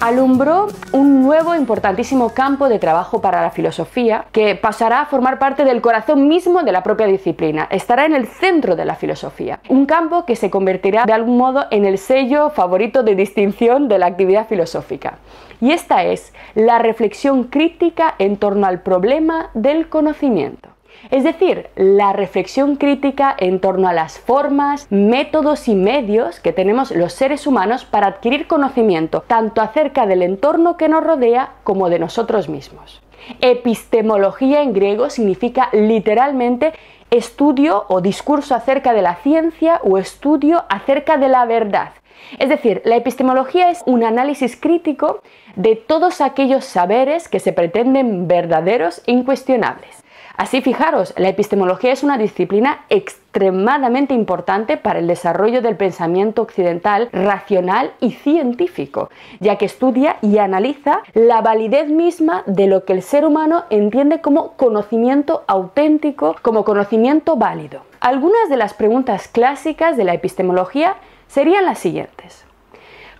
alumbró un nuevo importantísimo campo de trabajo para la filosofía que pasará a formar parte del corazón mismo de la propia disciplina, estará en el centro de la filosofía, un campo que se convertirá de algún modo en el sello favorito de distinción de la actividad filosófica. Y esta es la reflexión crítica en torno al problema del conocimiento. Es decir, la reflexión crítica en torno a las formas, métodos y medios que tenemos los seres humanos para adquirir conocimiento, tanto acerca del entorno que nos rodea como de nosotros mismos. Epistemología en griego significa literalmente estudio o discurso acerca de la ciencia o estudio acerca de la verdad. Es decir, la epistemología es un análisis crítico de todos aquellos saberes que se pretenden verdaderos e incuestionables. Así, fijaros, la epistemología es una disciplina extremadamente importante para el desarrollo del pensamiento occidental racional y científico, ya que estudia y analiza la validez misma de lo que el ser humano entiende como conocimiento auténtico, como conocimiento válido. Algunas de las preguntas clásicas de la epistemología serían las siguientes.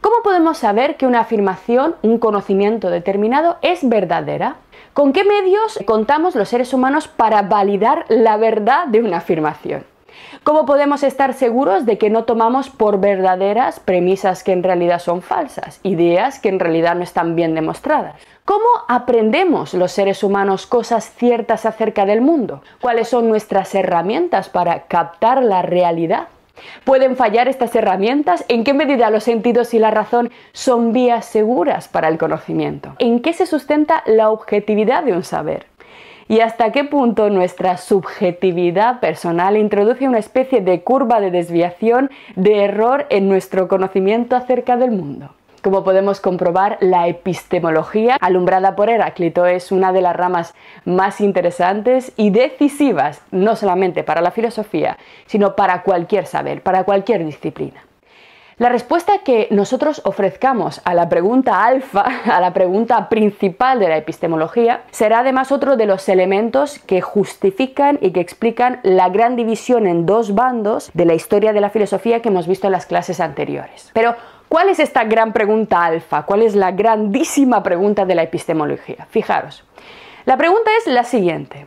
¿Cómo podemos saber que una afirmación, un conocimiento determinado, es verdadera? ¿Con qué medios contamos los seres humanos para validar la verdad de una afirmación? ¿Cómo podemos estar seguros de que no tomamos por verdaderas premisas que en realidad son falsas, ideas que en realidad no están bien demostradas? ¿Cómo aprendemos los seres humanos cosas ciertas acerca del mundo? ¿Cuáles son nuestras herramientas para captar la realidad? ¿Pueden fallar estas herramientas? ¿En qué medida los sentidos y la razón son vías seguras para el conocimiento? ¿En qué se sustenta la objetividad de un saber? ¿Y hasta qué punto nuestra subjetividad personal introduce una especie de curva de desviación, de error en nuestro conocimiento acerca del mundo? Como podemos comprobar, la epistemología alumbrada por Heráclito es una de las ramas más interesantes y decisivas, no solamente para la filosofía, sino para cualquier saber, para cualquier disciplina. La respuesta que nosotros ofrezcamos a la pregunta alfa, a la pregunta principal de la epistemología, será además otro de los elementos que justifican y que explican la gran división en dos bandos de la historia de la filosofía que hemos visto en las clases anteriores. Pero ¿Cuál es esta gran pregunta alfa? ¿Cuál es la grandísima pregunta de la epistemología? Fijaros, la pregunta es la siguiente.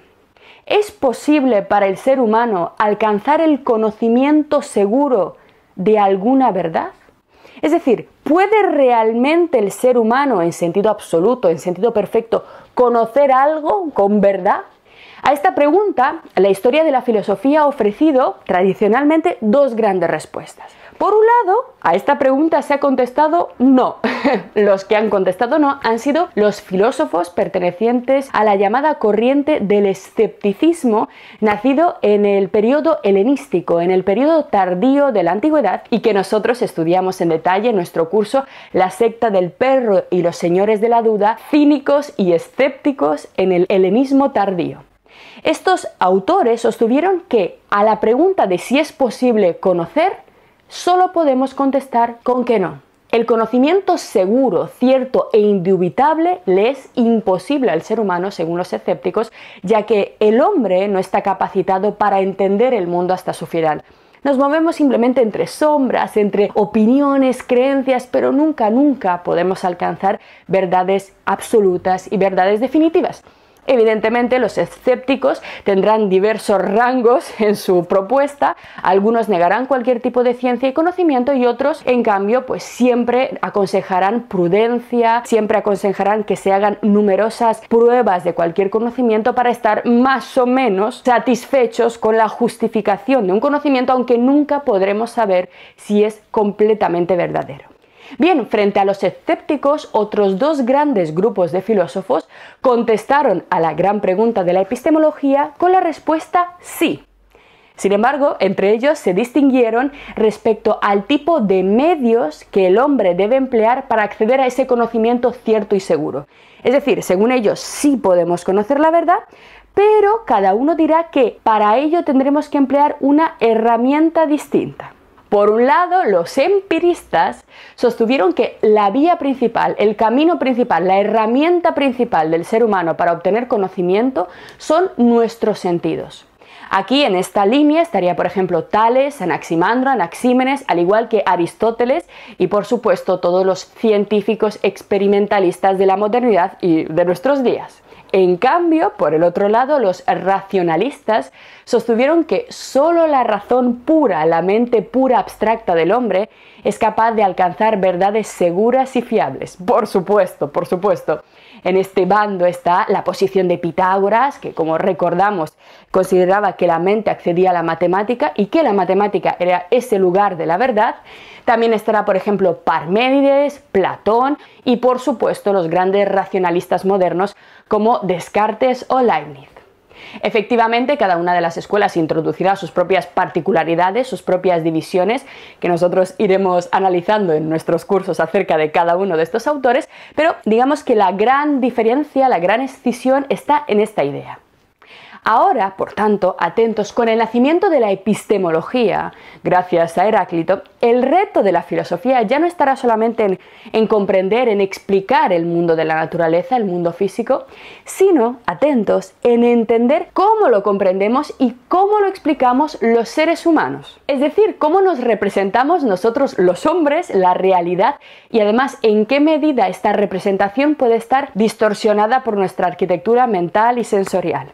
¿Es posible para el ser humano alcanzar el conocimiento seguro de alguna verdad? Es decir, ¿puede realmente el ser humano, en sentido absoluto, en sentido perfecto, conocer algo con verdad? A esta pregunta, la historia de la filosofía ha ofrecido tradicionalmente dos grandes respuestas. Por un lado, a esta pregunta se ha contestado no. los que han contestado no han sido los filósofos pertenecientes a la llamada corriente del escepticismo nacido en el periodo helenístico, en el periodo tardío de la antigüedad y que nosotros estudiamos en detalle en nuestro curso La secta del perro y los señores de la duda, cínicos y escépticos en el helenismo tardío. Estos autores sostuvieron que a la pregunta de si es posible conocer, solo podemos contestar con que no. El conocimiento seguro, cierto e indubitable le es imposible al ser humano, según los escépticos, ya que el hombre no está capacitado para entender el mundo hasta su final. Nos movemos simplemente entre sombras, entre opiniones, creencias, pero nunca, nunca podemos alcanzar verdades absolutas y verdades definitivas. Evidentemente los escépticos tendrán diversos rangos en su propuesta, algunos negarán cualquier tipo de ciencia y conocimiento y otros en cambio pues siempre aconsejarán prudencia, siempre aconsejarán que se hagan numerosas pruebas de cualquier conocimiento para estar más o menos satisfechos con la justificación de un conocimiento aunque nunca podremos saber si es completamente verdadero. Bien, frente a los escépticos, otros dos grandes grupos de filósofos contestaron a la gran pregunta de la epistemología con la respuesta sí. Sin embargo, entre ellos se distinguieron respecto al tipo de medios que el hombre debe emplear para acceder a ese conocimiento cierto y seguro. Es decir, según ellos sí podemos conocer la verdad, pero cada uno dirá que para ello tendremos que emplear una herramienta distinta. Por un lado, los empiristas sostuvieron que la vía principal, el camino principal, la herramienta principal del ser humano para obtener conocimiento son nuestros sentidos. Aquí en esta línea estaría, por ejemplo, Tales, Anaximandro, Anaxímenes, al igual que Aristóteles y, por supuesto, todos los científicos experimentalistas de la modernidad y de nuestros días. En cambio, por el otro lado, los racionalistas sostuvieron que solo la razón pura, la mente pura abstracta del hombre, es capaz de alcanzar verdades seguras y fiables. Por supuesto, por supuesto. En este bando está la posición de Pitágoras, que como recordamos consideraba que la mente accedía a la matemática y que la matemática era ese lugar de la verdad. También estará, por ejemplo, Parménides, Platón y por supuesto los grandes racionalistas modernos como Descartes o Leibniz. Efectivamente, cada una de las escuelas introducirá sus propias particularidades, sus propias divisiones, que nosotros iremos analizando en nuestros cursos acerca de cada uno de estos autores, pero digamos que la gran diferencia, la gran escisión está en esta idea. Ahora, por tanto, atentos, con el nacimiento de la epistemología, gracias a Heráclito, el reto de la filosofía ya no estará solamente en, comprender, en explicar el mundo de la naturaleza, el mundo físico, sino, atentos, en entender cómo lo comprendemos y cómo lo explicamos los seres humanos. Es decir, cómo nos representamos nosotros los hombres, la realidad y además en qué medida esta representación puede estar distorsionada por nuestra arquitectura mental y sensorial.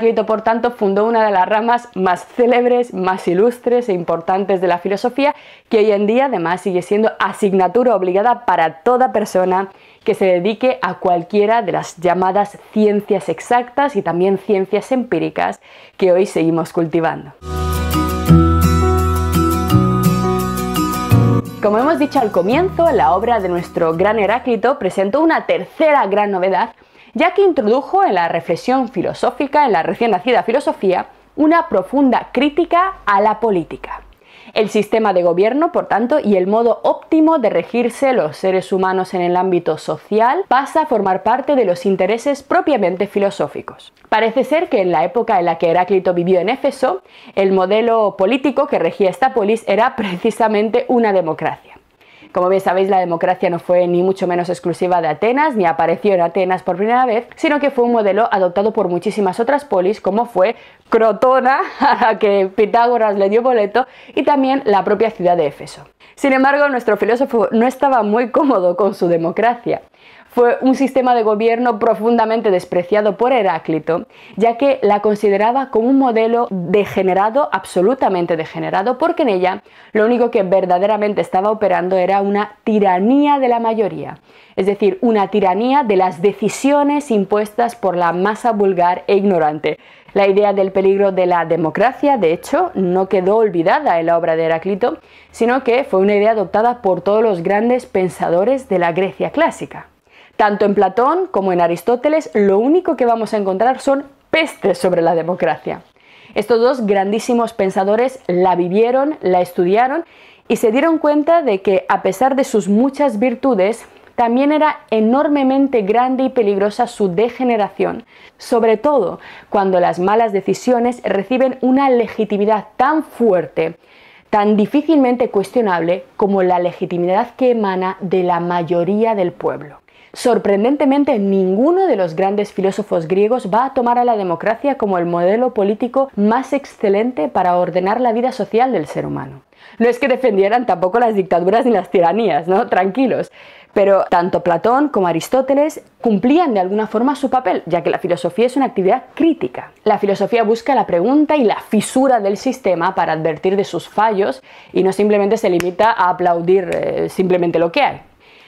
Heráclito, por tanto, fundó una de las ramas más célebres, más ilustres e importantes de la filosofía, que hoy en día además sigue siendo asignatura obligada para toda persona que se dedique a cualquiera de las llamadas ciencias exactas y también ciencias empíricas que hoy seguimos cultivando. Como hemos dicho al comienzo, la obra de nuestro gran Heráclito presentó una tercera gran novedad ya que introdujo en la reflexión filosófica, en la recién nacida filosofía, una profunda crítica a la política. El sistema de gobierno, por tanto, y el modo óptimo de regirse los seres humanos en el ámbito social pasa a formar parte de los intereses propiamente filosóficos. Parece ser que en la época en la que Heráclito vivió en Éfeso, el modelo político que regía esta polis era precisamente una democracia. Como bien sabéis, la democracia no fue ni mucho menos exclusiva de Atenas, ni apareció en Atenas por primera vez, sino que fue un modelo adoptado por muchísimas otras polis, como fue Crotona, a la que Pitágoras le dio boleto, y también la propia ciudad de Éfeso. Sin embargo, nuestro filósofo no estaba muy cómodo con su democracia fue un sistema de gobierno profundamente despreciado por Heráclito, ya que la consideraba como un modelo degenerado, absolutamente degenerado, porque en ella lo único que verdaderamente estaba operando era una tiranía de la mayoría, es decir, una tiranía de las decisiones impuestas por la masa vulgar e ignorante. La idea del peligro de la democracia, de hecho, no quedó olvidada en la obra de Heráclito, sino que fue una idea adoptada por todos los grandes pensadores de la Grecia clásica. Tanto en Platón como en Aristóteles lo único que vamos a encontrar son pestes sobre la democracia. Estos dos grandísimos pensadores la vivieron, la estudiaron y se dieron cuenta de que a pesar de sus muchas virtudes, también era enormemente grande y peligrosa su degeneración, sobre todo cuando las malas decisiones reciben una legitimidad tan fuerte, tan difícilmente cuestionable como la legitimidad que emana de la mayoría del pueblo. Sorprendentemente, ninguno de los grandes filósofos griegos va a tomar a la democracia como el modelo político más excelente para ordenar la vida social del ser humano. No es que defendieran tampoco las dictaduras ni las tiranías, ¿no? Tranquilos. Pero tanto Platón como Aristóteles cumplían de alguna forma su papel, ya que la filosofía es una actividad crítica. La filosofía busca la pregunta y la fisura del sistema para advertir de sus fallos y no simplemente se limita a aplaudir eh, simplemente lo que hay.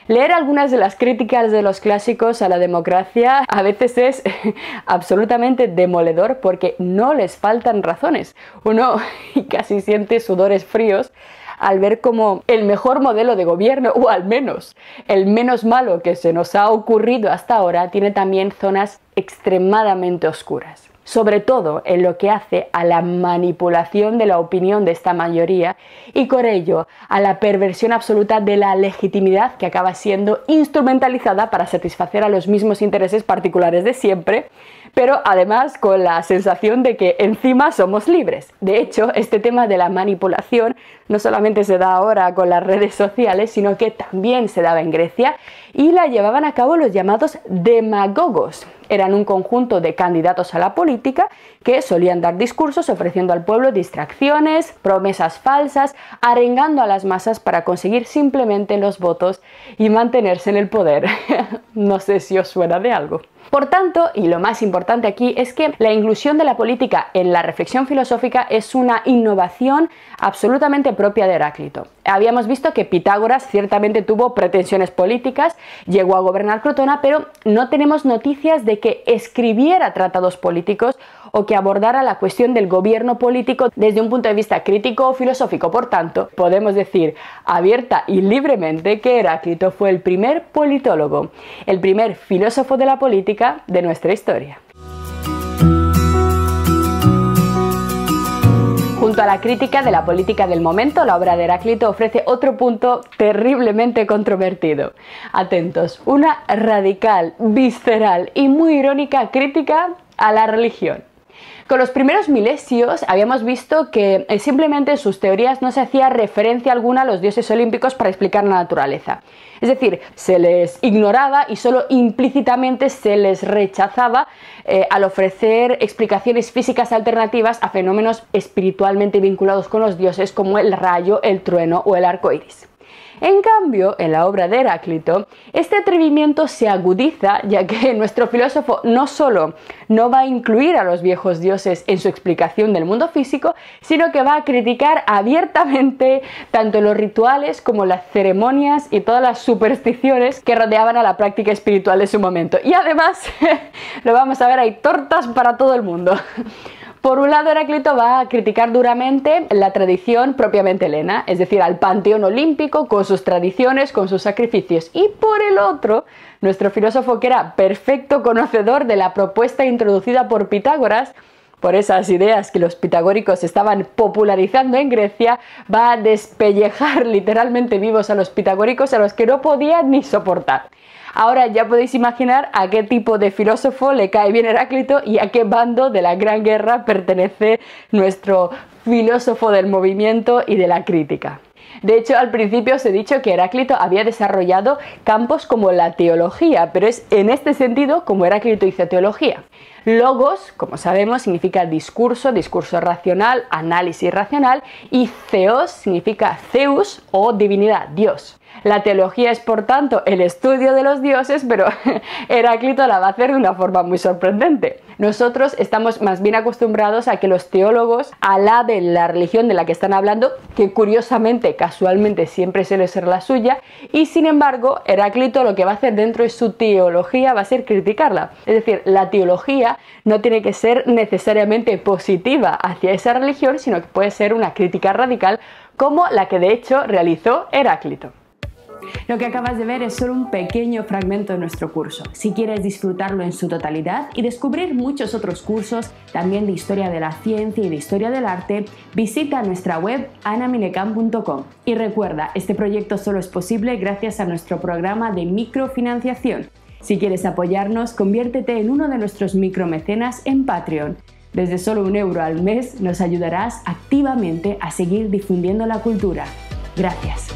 Leer algunas de las críticas de los clásicos a la democracia a veces es absolutamente demoledor porque no les faltan razones. Uno casi siente sudores fríos al ver como el mejor modelo de gobierno, o al menos el menos malo que se nos ha ocurrido hasta ahora, tiene también zonas extremadamente oscuras sobre todo en lo que hace a la manipulación de la opinión de esta mayoría y con ello a la perversión absoluta de la legitimidad que acaba siendo instrumentalizada para satisfacer a los mismos intereses particulares de siempre pero además con la sensación de que encima somos libres. De hecho, este tema de la manipulación no solamente se da ahora con las redes sociales, sino que también se daba en Grecia y la llevaban a cabo los llamados demagogos. Eran un conjunto de candidatos a la política que solían dar discursos ofreciendo al pueblo distracciones, promesas falsas, arengando a las masas para conseguir simplemente los votos y mantenerse en el poder. no sé si os suena de algo. Por tanto, y lo más importante aquí es que la inclusión de la política en la reflexión filosófica es una innovación absolutamente propia de Heráclito. Habíamos visto que Pitágoras ciertamente tuvo pretensiones políticas, llegó a gobernar Crotona, pero no tenemos noticias de que escribiera tratados políticos o que abordara la cuestión del gobierno político desde un punto de vista crítico o filosófico. Por tanto, podemos decir abierta y libremente que Heráclito fue el primer politólogo, el primer filósofo de la política de nuestra historia. Junto a la crítica de la política del momento, la obra de Heráclito ofrece otro punto terriblemente controvertido. Atentos, una radical, visceral y muy irónica crítica a la religión. Con los primeros milesios habíamos visto que eh, simplemente en sus teorías no se hacía referencia alguna a los dioses olímpicos para explicar la naturaleza. Es decir, se les ignoraba y solo implícitamente se les rechazaba eh, al ofrecer explicaciones físicas alternativas a fenómenos espiritualmente vinculados con los dioses como el rayo, el trueno o el arco iris. En cambio, en la obra de Heráclito, este atrevimiento se agudiza ya que nuestro filósofo no solo no va a incluir a los viejos dioses en su explicación del mundo físico, sino que va a criticar abiertamente tanto los rituales como las ceremonias y todas las supersticiones que rodeaban a la práctica espiritual de su momento. Y además, lo vamos a ver, hay tortas para todo el mundo. Por un lado, Heráclito va a criticar duramente la tradición propiamente helena, es decir, al panteón olímpico con sus tradiciones, con sus sacrificios. Y por el otro, nuestro filósofo que era perfecto conocedor de la propuesta introducida por Pitágoras, por esas ideas que los pitagóricos estaban popularizando en Grecia, va a despellejar literalmente vivos a los pitagóricos a los que no podía ni soportar. Ahora ya podéis imaginar a qué tipo de filósofo le cae bien Heráclito y a qué bando de la Gran Guerra pertenece nuestro filósofo del movimiento y de la crítica. De hecho, al principio os he dicho que Heráclito había desarrollado campos como la teología, pero es en este sentido como Heráclito hizo teología. Logos, como sabemos, significa discurso, discurso racional, análisis racional, y Zeus significa Zeus o divinidad, Dios. La teología es, por tanto, el estudio de los dioses, pero Heráclito la va a hacer de una forma muy sorprendente. Nosotros estamos más bien acostumbrados a que los teólogos alaben la religión de la que están hablando, que curiosamente, casualmente siempre suele ser la suya, y sin embargo, Heráclito lo que va a hacer dentro de su teología va a ser criticarla. Es decir, la teología no tiene que ser necesariamente positiva hacia esa religión, sino que puede ser una crítica radical como la que de hecho realizó Heráclito. Lo que acabas de ver es solo un pequeño fragmento de nuestro curso. Si quieres disfrutarlo en su totalidad y descubrir muchos otros cursos, también de historia de la ciencia y de historia del arte, visita nuestra web anaminecam.com. Y recuerda, este proyecto solo es posible gracias a nuestro programa de microfinanciación. Si quieres apoyarnos, conviértete en uno de nuestros micromecenas en Patreon. Desde solo un euro al mes nos ayudarás activamente a seguir difundiendo la cultura. Gracias.